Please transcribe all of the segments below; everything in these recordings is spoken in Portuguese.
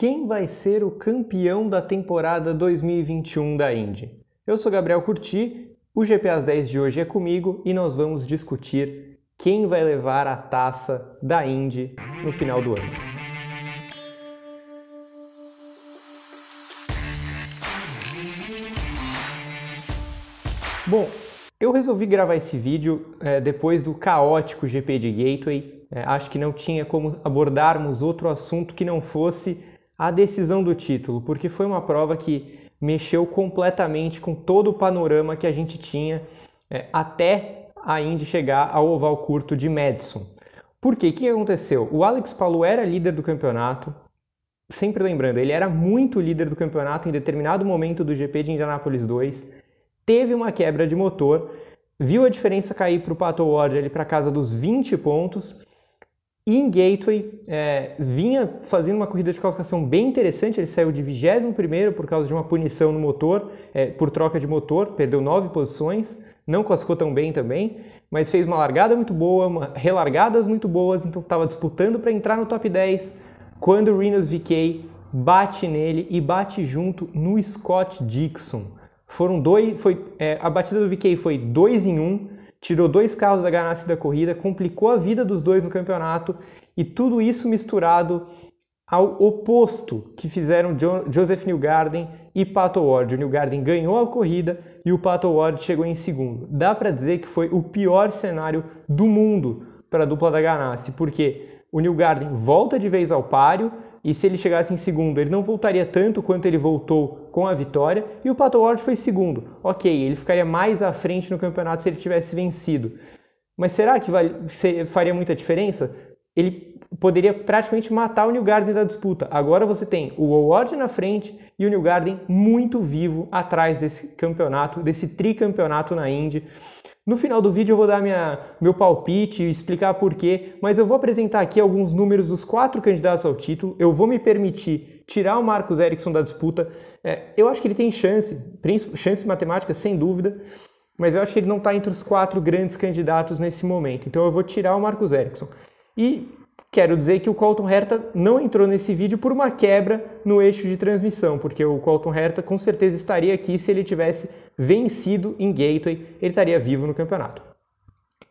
Quem vai ser o campeão da temporada 2021 da Indy? Eu sou Gabriel Curti, o GP às 10 de hoje é comigo e nós vamos discutir quem vai levar a taça da Indy no final do ano. Bom, eu resolvi gravar esse vídeo é, depois do caótico GP de Gateway. É, acho que não tinha como abordarmos outro assunto que não fosse a decisão do título, porque foi uma prova que mexeu completamente com todo o panorama que a gente tinha é, até a Indy chegar ao oval curto de Madison. Por quê? O que aconteceu? O Alex Palou era líder do campeonato, sempre lembrando, ele era muito líder do campeonato em determinado momento do GP de Indianapolis 2, teve uma quebra de motor, viu a diferença cair para o Pato Ward ali para casa dos 20 pontos em Gateway, é, vinha fazendo uma corrida de classificação bem interessante, ele saiu de 21 por causa de uma punição no motor, é, por troca de motor, perdeu nove posições, não classificou tão bem também, mas fez uma largada muito boa, uma, relargadas muito boas, então estava disputando para entrar no top 10, quando o Rhinos VK bate nele e bate junto no Scott Dixon. Foram dois, foi, é, a batida do VK foi 2 em 1, um, tirou dois carros da Ganassi da corrida, complicou a vida dos dois no campeonato e tudo isso misturado ao oposto que fizeram jo Joseph Newgarden e Pato Ward. O Newgarden ganhou a corrida e o Pato Ward chegou em segundo. Dá para dizer que foi o pior cenário do mundo para a dupla da Ganassi, porque o New Garden volta de vez ao páreo e se ele chegasse em segundo, ele não voltaria tanto quanto ele voltou com a vitória. E o Pato Ward foi segundo. Ok, ele ficaria mais à frente no campeonato se ele tivesse vencido. Mas será que faria muita diferença? Ele poderia praticamente matar o New Garden da disputa. Agora você tem o Ward na frente e o New Garden muito vivo atrás desse campeonato, desse tricampeonato na Indy. No final do vídeo eu vou dar minha, meu palpite, e explicar porquê, mas eu vou apresentar aqui alguns números dos quatro candidatos ao título. Eu vou me permitir tirar o Marcos Erikson da disputa. É, eu acho que ele tem chance, chance matemática sem dúvida, mas eu acho que ele não está entre os quatro grandes candidatos nesse momento. Então eu vou tirar o Marcos Erikson. E quero dizer que o Colton Herta não entrou nesse vídeo por uma quebra no eixo de transmissão, porque o Colton Herta com certeza estaria aqui se ele tivesse vencido em Gateway, ele estaria vivo no campeonato.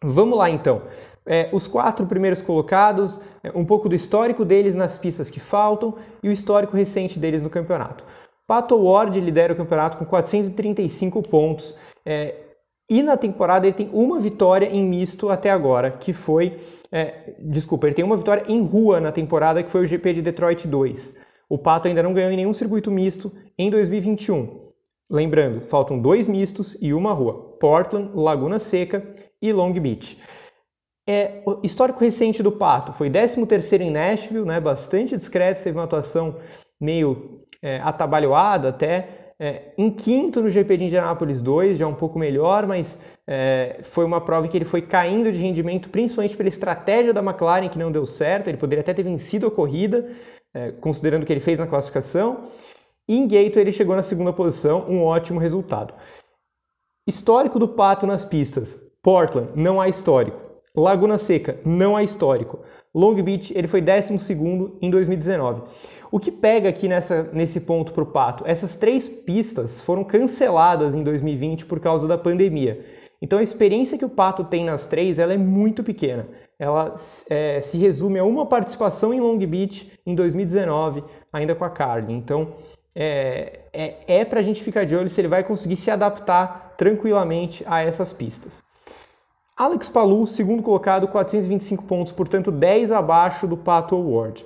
Vamos lá então. É, os quatro primeiros colocados, é, um pouco do histórico deles nas pistas que faltam e o histórico recente deles no campeonato. Pato Ward lidera o campeonato com 435 pontos é, e na temporada ele tem uma vitória em misto até agora, que foi. É, desculpa, ele tem uma vitória em rua na temporada, que foi o GP de Detroit 2. O Pato ainda não ganhou em nenhum circuito misto em 2021. Lembrando, faltam dois mistos e uma rua: Portland, Laguna Seca e Long Beach. É, histórico recente do Pato foi 13º em Nashville, né, bastante discreto, teve uma atuação meio é, atabalhoada até. É, em quinto no GP de Indianápolis 2, já um pouco melhor, mas é, foi uma prova em que ele foi caindo de rendimento, principalmente pela estratégia da McLaren que não deu certo. Ele poderia até ter vencido a corrida, é, considerando o que ele fez na classificação. Em Gator ele chegou na segunda posição, um ótimo resultado. Histórico do Pato nas pistas. Portland, não há histórico. Laguna Seca, não há histórico. Long Beach, ele foi 12º em 2019. O que pega aqui nessa, nesse ponto para o Pato? Essas três pistas foram canceladas em 2020 por causa da pandemia. Então a experiência que o Pato tem nas três, ela é muito pequena. Ela é, se resume a uma participação em Long Beach em 2019, ainda com a Carly. Então é, é, é para a gente ficar de olho se ele vai conseguir se adaptar tranquilamente a essas pistas. Alex Palu, segundo colocado, 425 pontos, portanto 10 abaixo do Pato Award.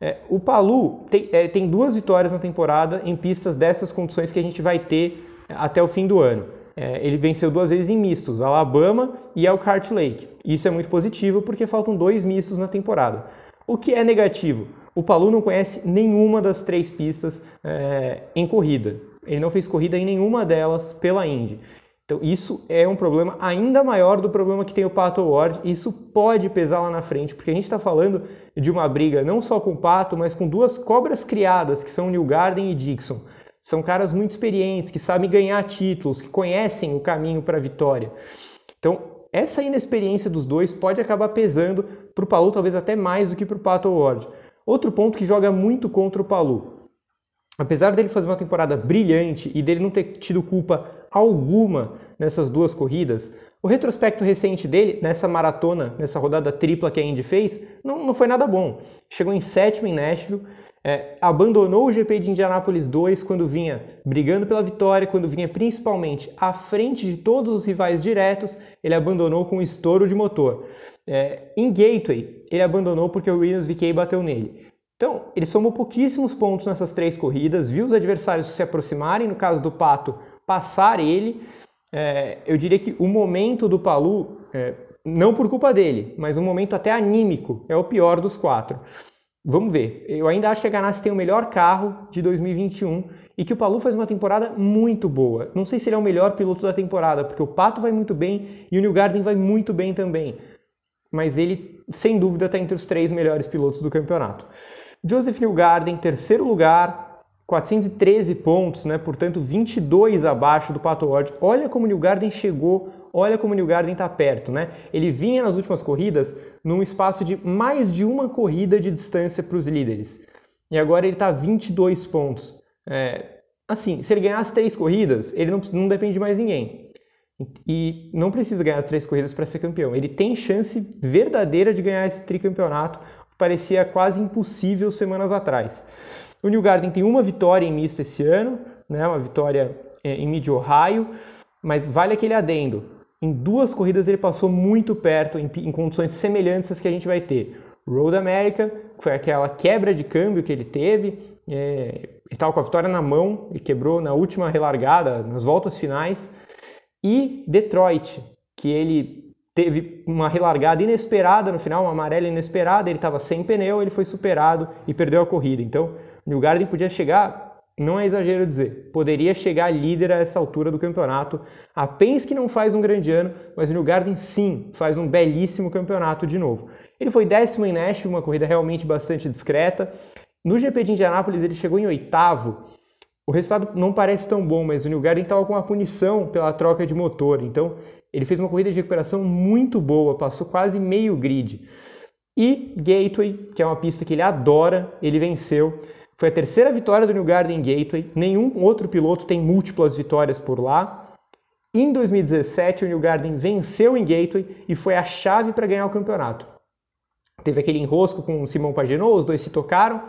É, o Palu tem, é, tem, duas vitórias na temporada em pistas dessas condições que a gente vai ter é, até o fim do ano. É, ele venceu duas vezes em mistos, Alabama e El Cart Lake. Isso é muito positivo porque faltam dois mistos na temporada. O que é negativo? O Palu não conhece nenhuma das três pistas é, em corrida. Ele não fez corrida em nenhuma delas pela Indy. Então isso é um problema ainda maior do problema que tem o Pato Ward. Isso pode pesar lá na frente, porque a gente está falando de uma briga não só com o Pato, mas com duas cobras criadas, que são New Garden e Dixon. São caras muito experientes, que sabem ganhar títulos, que conhecem o caminho para a vitória. Então essa inexperiência dos dois pode acabar pesando para o Palu talvez até mais do que para o Pato Ward. Outro ponto que joga muito contra o Palu. Apesar dele fazer uma temporada brilhante e dele não ter tido culpa alguma nessas duas corridas, o retrospecto recente dele nessa maratona, nessa rodada tripla que a Indy fez, não, não foi nada bom. Chegou em sétimo em Nashville, é, abandonou o GP de Indianápolis 2 quando vinha brigando pela vitória, quando vinha principalmente à frente de todos os rivais diretos, ele abandonou com um estouro de motor. É, em Gateway, ele abandonou porque o Williams VK bateu nele. Então, ele somou pouquíssimos pontos nessas três corridas, viu os adversários se aproximarem, no caso do Pato, passar ele. É, eu diria que o momento do Palu, é, não por culpa dele, mas um momento até anímico, é o pior dos quatro. Vamos ver. Eu ainda acho que a Ganassi tem o melhor carro de 2021 e que o Palu faz uma temporada muito boa. Não sei se ele é o melhor piloto da temporada, porque o Pato vai muito bem e o New Garden vai muito bem também. Mas ele, sem dúvida, está entre os três melhores pilotos do campeonato. Joseph New Garden, terceiro lugar, 413 pontos, né? portanto 22 abaixo do Pato Ward. Olha como o New Garden chegou Olha como o New Garden está perto, né? Ele vinha nas últimas corridas num espaço de mais de uma corrida de distância para os líderes. E agora ele está a 22 pontos. É, assim, se ele ganhar as três corridas, ele não, não depende de mais ninguém. E não precisa ganhar as três corridas para ser campeão. Ele tem chance verdadeira de ganhar esse tricampeonato, que parecia quase impossível semanas atrás. O New Garden tem uma vitória em misto esse ano, né, uma vitória é, em Mid-Ohio, mas vale aquele adendo. Em duas corridas ele passou muito perto, em, em condições semelhantes às que a gente vai ter. Road America, que foi aquela quebra de câmbio que ele teve, é, ele estava com a vitória na mão e quebrou na última relargada, nas voltas finais. E Detroit, que ele teve uma relargada inesperada no final, uma amarela inesperada, ele estava sem pneu, ele foi superado e perdeu a corrida. Então, o Garden podia chegar não é exagero dizer, poderia chegar líder a essa altura do campeonato. A Penske não faz um grande ano, mas o New Garden sim, faz um belíssimo campeonato de novo. Ele foi décimo em Nashville, uma corrida realmente bastante discreta. No GP de Indianápolis ele chegou em oitavo. O resultado não parece tão bom, mas o New Garden estava com uma punição pela troca de motor, então ele fez uma corrida de recuperação muito boa, passou quase meio grid. E Gateway, que é uma pista que ele adora, ele venceu. Foi a terceira vitória do New Garden Gateway. Nenhum outro piloto tem múltiplas vitórias por lá. Em 2017, o New Garden venceu em Gateway e foi a chave para ganhar o campeonato. Teve aquele enrosco com o Simão Pagenou, os dois se tocaram.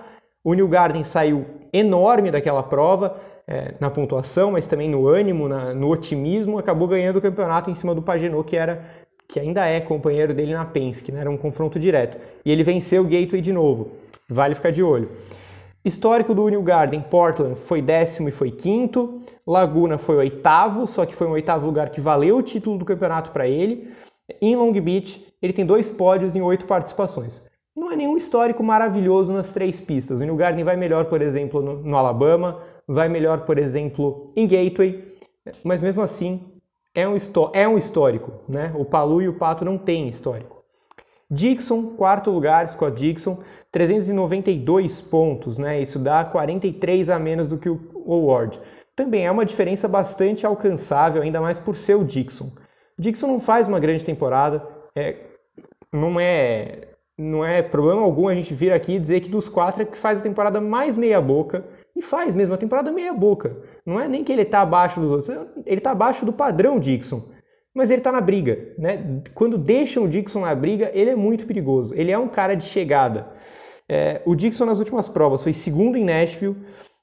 O New Garden saiu enorme daquela prova, é, na pontuação, mas também no ânimo, na, no otimismo. Acabou ganhando o campeonato em cima do Pagenou, que era que ainda é companheiro dele na Penske, né? era um confronto direto. E ele venceu o Gateway de novo. Vale ficar de olho. Histórico do New Garden, Portland foi décimo e foi quinto, Laguna foi oitavo, só que foi um oitavo lugar que valeu o título do campeonato para ele. Em Long Beach, ele tem dois pódios em oito participações. Não é nenhum histórico maravilhoso nas três pistas. O New Garden vai melhor, por exemplo, no, no Alabama, vai melhor, por exemplo, em Gateway, mas mesmo assim é um, é um histórico, né? O Palu e o Pato não têm histórico. Dixon, quarto lugar, Scott Dixon, 392 pontos, né? Isso dá 43 a menos do que o Ward. Também é uma diferença bastante alcançável, ainda mais por ser o Dixon. Dixon não faz uma grande temporada, é, não é não é problema algum a gente vir aqui e dizer que dos quatro é que faz a temporada mais meia boca e faz mesmo a temporada meia boca. Não é nem que ele está abaixo dos outros, ele está abaixo do padrão Dixon mas ele está na briga, né? Quando deixam o Dixon na briga, ele é muito perigoso. Ele é um cara de chegada. É, o Dixon nas últimas provas foi segundo em Nashville,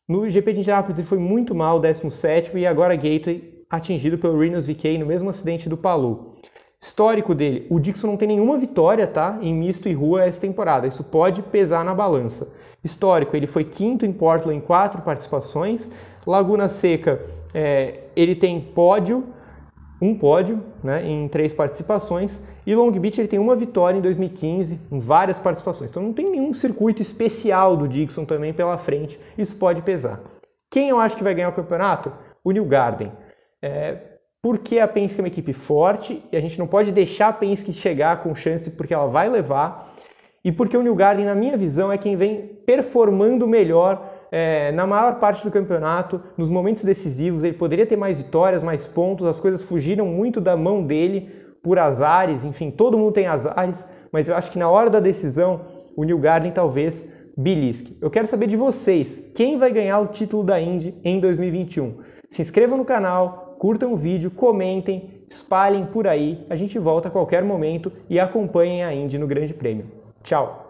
no GP de Indianapolis, ele foi muito mal, 17 e agora Gateway atingido pelo Reynolds VK no mesmo acidente do Palu. Histórico dele, o Dixon não tem nenhuma vitória, tá? Em misto e rua essa temporada. Isso pode pesar na balança. Histórico, ele foi quinto em Portland em quatro participações. Laguna Seca, é, ele tem pódio um pódio né, em três participações e Long Beach ele tem uma vitória em 2015 em várias participações. Então não tem nenhum circuito especial do Dixon também pela frente. Isso pode pesar. Quem eu acho que vai ganhar o campeonato? O New Garden. É, porque a Penske é uma equipe forte e a gente não pode deixar a Penske chegar com chance porque ela vai levar. E porque o New Garden, na minha visão, é quem vem performando melhor é, na maior parte do campeonato, nos momentos decisivos, ele poderia ter mais vitórias, mais pontos, as coisas fugiram muito da mão dele por azares, enfim, todo mundo tem azares, mas eu acho que na hora da decisão, o New Garden talvez belisque. Eu quero saber de vocês, quem vai ganhar o título da Indy em 2021? Se inscrevam no canal, curtam o vídeo, comentem, espalhem por aí. A gente volta a qualquer momento e acompanhem a Indy no Grande Prêmio. Tchau!